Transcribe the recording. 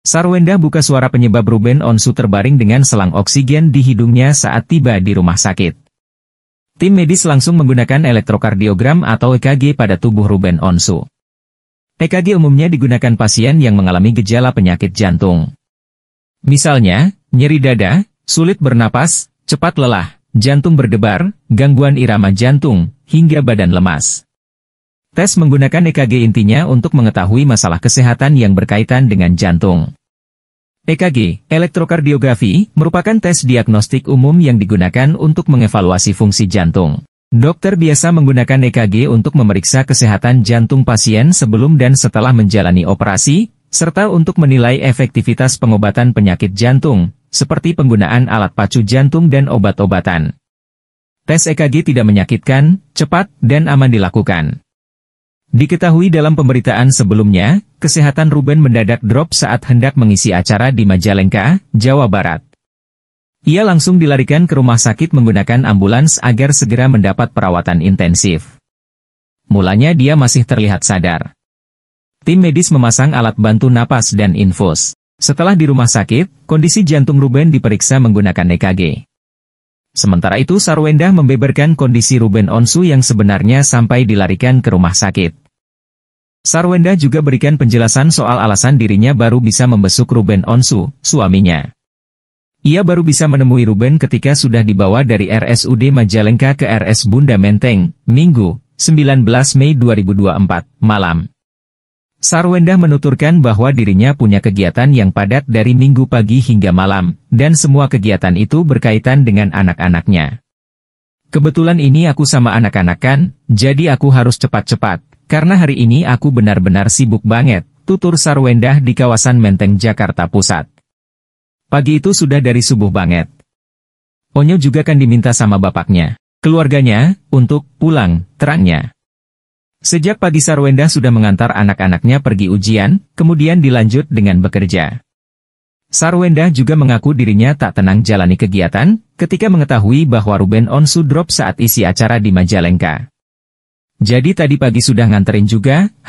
Sarwenda buka suara penyebab Ruben Onsu terbaring dengan selang oksigen di hidungnya saat tiba di rumah sakit. Tim medis langsung menggunakan elektrokardiogram atau EKG pada tubuh Ruben Onsu. EKG umumnya digunakan pasien yang mengalami gejala penyakit jantung. Misalnya, nyeri dada, sulit bernapas, cepat lelah, jantung berdebar, gangguan irama jantung, hingga badan lemas. Tes menggunakan EKG intinya untuk mengetahui masalah kesehatan yang berkaitan dengan jantung. EKG, elektrokardiografi, merupakan tes diagnostik umum yang digunakan untuk mengevaluasi fungsi jantung. Dokter biasa menggunakan EKG untuk memeriksa kesehatan jantung pasien sebelum dan setelah menjalani operasi, serta untuk menilai efektivitas pengobatan penyakit jantung, seperti penggunaan alat pacu jantung dan obat-obatan. Tes EKG tidak menyakitkan, cepat, dan aman dilakukan. Diketahui dalam pemberitaan sebelumnya, kesehatan Ruben mendadak drop saat hendak mengisi acara di Majalengka, Jawa Barat. Ia langsung dilarikan ke rumah sakit menggunakan ambulans agar segera mendapat perawatan intensif. Mulanya dia masih terlihat sadar. Tim medis memasang alat bantu napas dan infus. Setelah di rumah sakit, kondisi jantung Ruben diperiksa menggunakan EKG. Sementara itu Sarwendah membeberkan kondisi Ruben Onsu yang sebenarnya sampai dilarikan ke rumah sakit. Sarwenda juga berikan penjelasan soal alasan dirinya baru bisa membesuk Ruben Onsu, suaminya. Ia baru bisa menemui Ruben ketika sudah dibawa dari RSUD Majalengka ke RS Bunda Menteng, Minggu, 19 Mei 2024, malam. Sarwenda menuturkan bahwa dirinya punya kegiatan yang padat dari minggu pagi hingga malam, dan semua kegiatan itu berkaitan dengan anak-anaknya. Kebetulan ini aku sama anak-anak kan, jadi aku harus cepat-cepat, karena hari ini aku benar-benar sibuk banget, tutur Sarwendah di kawasan Menteng, Jakarta Pusat. Pagi itu sudah dari subuh banget. Onyo juga kan diminta sama bapaknya, keluarganya, untuk pulang, terangnya. Sejak pagi Sarwenda sudah mengantar anak-anaknya pergi ujian, kemudian dilanjut dengan bekerja. Sarwenda juga mengaku dirinya tak tenang jalani kegiatan, ketika mengetahui bahwa Ruben Onsu drop saat isi acara di Majalengka. Jadi tadi pagi sudah nganterin juga,